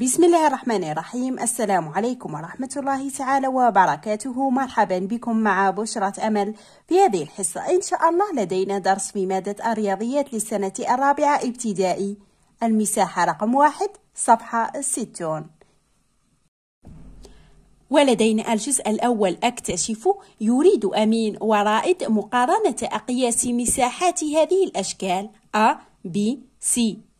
بسم الله الرحمن الرحيم السلام عليكم ورحمة الله تعالى وبركاته مرحبا بكم مع بشرة أمل في هذه الحصة إن شاء الله لدينا درس في مادة الرياضيات للسنة الرابعة ابتدائي المساحة رقم واحد صفحة ستون ولدينا الجزء الأول أكتشف يريد أمين ورائد مقارنة أقياس مساحات هذه الأشكال A, B, C,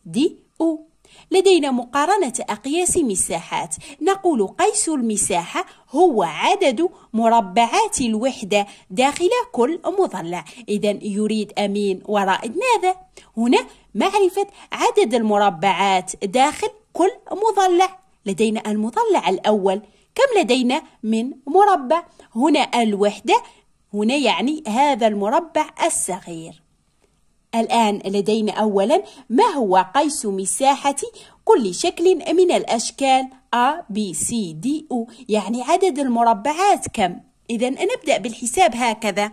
D, U e. لدينا مقارنة أقياس مساحات نقول قيس المساحة هو عدد مربعات الوحدة داخل كل مضلع إذا يريد أمين ورائد ماذا؟ هنا معرفة عدد المربعات داخل كل مضلع لدينا المضلع الأول كم لدينا من مربع؟ هنا الوحدة هنا يعني هذا المربع الصغير الآن لدينا أولا ما هو قيس مساحة كل شكل من الأشكال A, B, C, D, U e؟ يعني عدد المربعات كم؟ إذا نبدأ بالحساب هكذا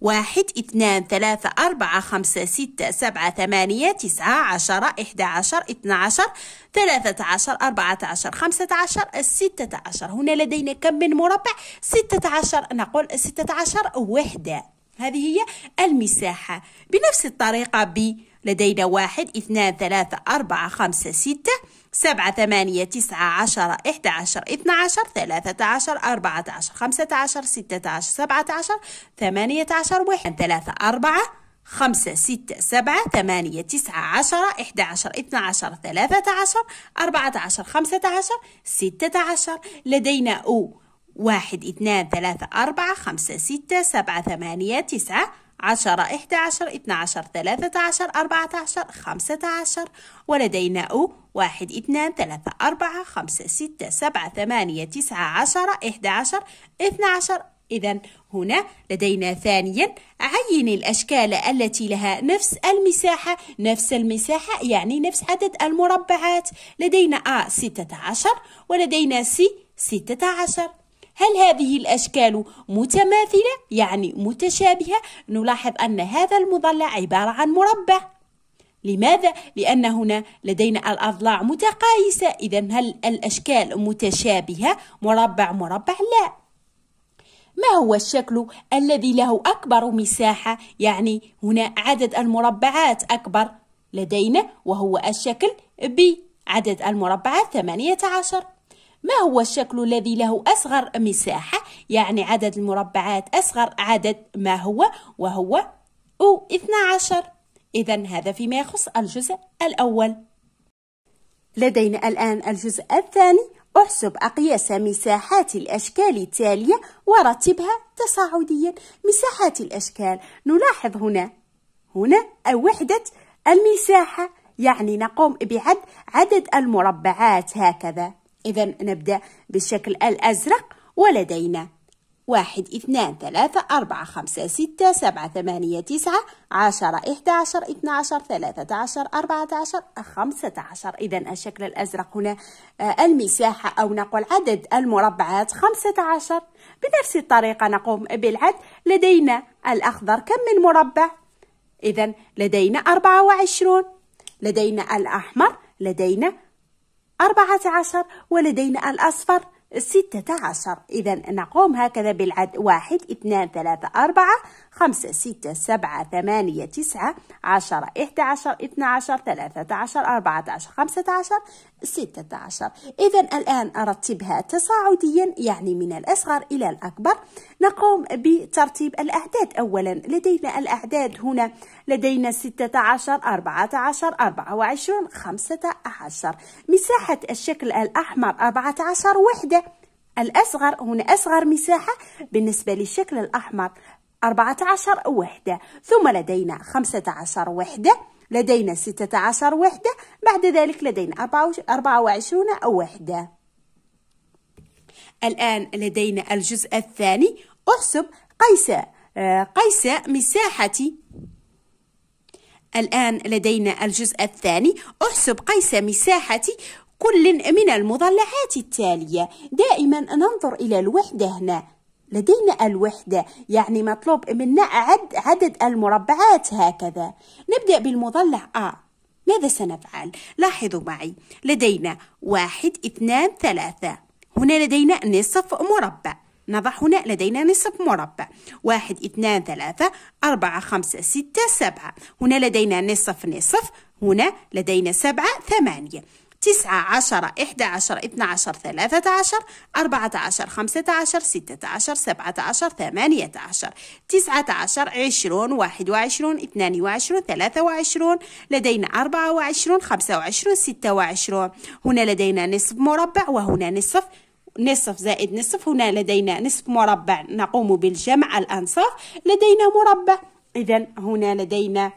واحد اثنان ثلاثة أربعة خمسة ستة سبعة ثمانية تسعة عشرة إحدى عشر اثنى عشر ثلاثة عشر أربعة عشر خمسة عشر ستة عشر هنا لدينا كم من مربع ستة عشر نقول ستة عشر وحدة هذه هي المساحة بنفس الطريقة ب لدينا واحد اثنان ثلاثة أربعة خمسة ستة سبعة ثمانية تسعة عشرة إحدى عشر اثنى عشر ثلاثة عشر أربعة عشر خمسة عشر ستة عشر سبعة عشر ثمانية عشر واحد ثلاثة أربعة خمسة ستة سبعة ثمانية تسعة عشرة إحدى عشر اثنى عشر ثلاثة عشر أربعة عشر خمسة عشر ستة عشر لدينا أو واحد اثنان ثلاثة أربعة خمسة ستة سبعة ثمانية تسعة عشرة إحدى عشر اثنى عشر ثلاثة عشر أربعة عشر خمسة عشر ولدينا أو واحد اثنان ثلاثة أربعة خمسة ستة سبعة ثمانية تسعة عشرة إحدى عشر اثنى عشر إذا هنا لدينا ثانيا عين الأشكال التي لها نفس المساحة نفس المساحة يعني نفس عدد المربعات لدينا أ ستة عشر ولدينا سي ستة عشر هل هذه الأشكال متماثلة يعني متشابهة؟ نلاحظ أن هذا المضلع عبارة عن مربع لماذا؟ لأن هنا لدينا الأضلاع متقايسة إذا هل الأشكال متشابهة؟ مربع مربع لا ما هو الشكل الذي له أكبر مساحة؟ يعني هنا عدد المربعات أكبر لدينا وهو الشكل ب عدد المربعات 18 ما هو الشكل الذي له أصغر مساحة يعني عدد المربعات أصغر عدد ما هو وهو أو 12 إذا هذا فيما يخص الجزء الأول لدينا الآن الجزء الثاني احسب أقياس مساحات الأشكال التالية ورتبها تصاعديا مساحات الأشكال نلاحظ هنا هنا وحدة المساحة يعني نقوم بعد عدد المربعات هكذا إذا نبدأ بالشكل الأزرق ولدينا واحد اثنان ثلاثة أربعة خمسة ستة سبعة ثمانية تسعة عشرة إحدى عشر اثنى عشر ثلاثة عشر أربعة عشر خمسة عشر إذا الشكل الأزرق هنا آه، المساحة أو نقول عدد المربعات خمسة عشر بنفس الطريقة نقوم بالعد لدينا الأخضر كم من مربع إذا لدينا أربعة وعشرون لدينا الأحمر لدينا أربعة عشر ولدينا الأصفر ستة عشر إذا نقوم هكذا بالعد واحد اثنان ثلاثة أربعة خمسة ستة سبعة ثمانية تسعة عشرة إحدى عشر اثنى عشر ثلاثة عشر أربعة عشر خمسة عشر ستة عشر إذا الآن أرتبها تصاعديا يعني من الأصغر إلى الأكبر نقوم بترتيب الأعداد أولا لدينا الأعداد هنا لدينا 16 14 24 15 مساحة الشكل الأحمر 14 وحدة الأصغر هنا أصغر مساحة بالنسبة للشكل الأحمر 14 وحدة ثم لدينا 15 وحدة لدينا 16 وحدة بعد ذلك لدينا 24 وحدة الآن لدينا الجزء الثاني احسب قيس آه، قيس مساحة الآن لدينا الجزء الثاني احسب قيس مساحة كل من المضلعات التالية دائما ننظر إلى الوحدة هنا لدينا الوحدة يعني مطلوب منا عد عدد المربعات هكذا نبدأ بالمضلع A ماذا سنفعل؟ لاحظوا معي لدينا واحد اثنان ثلاثة هنا لدينا نصف مربع نضع هنا لدينا نصف مربع واحد اثنان ثلاثة أربعة خمسة ستة سبعة هنا لدينا نصف نصف هنا لدينا سبعة ثمانية تسعة عشرة إحدى عشر اثنى عشر ثلاثة عشر أربعة عشر خمسة عشر ستة عشر سبعة عشر ثمانية عشر تسعة عشر عشرون واحد وعشرون اثنان وعشرون ثلاثة وعشرون لدينا أربعة وعشرون خمسة وعشرون ستة وعشرون هنا لدينا نصف مربع وهنا نصف نصف زائد نصف هنا لدينا نصف مربع نقوم بالجمع الأنصاف لدينا مربع إذا هنا لدينا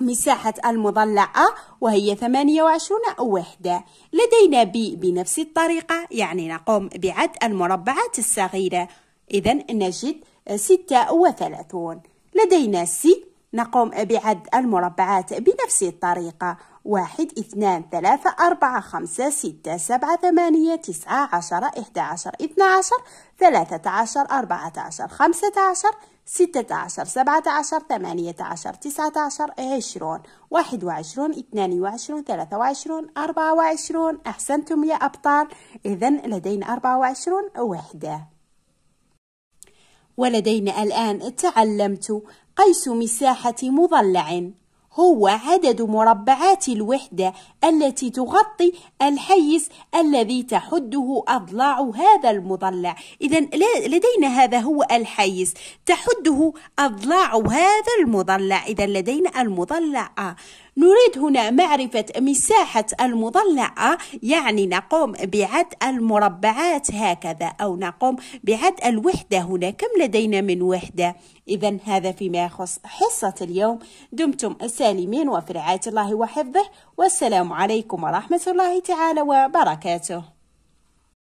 مساحة المضلعة وهي 28 وحدة لدينا ب بنفس الطريقة يعني نقوم بعد المربعات الصغيرة إذا نجد 36 لدينا سي نقوم بعد المربعات بنفس الطريقة واحد اثنان ثلاثة أربعة خمسة ستة سبعة ثمانية تسعة عشرة إحدى عشر اثنى عشر ثلاثة عشر أربعة عشر خمسة عشر ستة عشر سبعة عشر ثمانية عشر تسعة عشر عشرون واحد وعشرون اثنان وعشرون ثلاثة وعشرون أربعة وعشرون أحسنتم يا أبطال إذا لدينا أربعة وعشرون وحدة ولدينا الآن تعلمت قيس مساحة مضلع هو عدد مربعات الوحدة التي تغطي الحيز الذي تحده أضلاع هذا المضلع إذا لدينا هذا هو الحيز تحده أضلاع هذا المضلع إذا لدينا المضلع آه. نريد هنا معرفة مساحة المضلعة يعني نقوم بعد المربعات هكذا أو نقوم بعد الوحدة هنا كم لدينا من وحدة إذا هذا فيما يخص حصة اليوم دمتم سالمين وفي رعاية الله وحفظه والسلام عليكم ورحمة الله تعالى وبركاته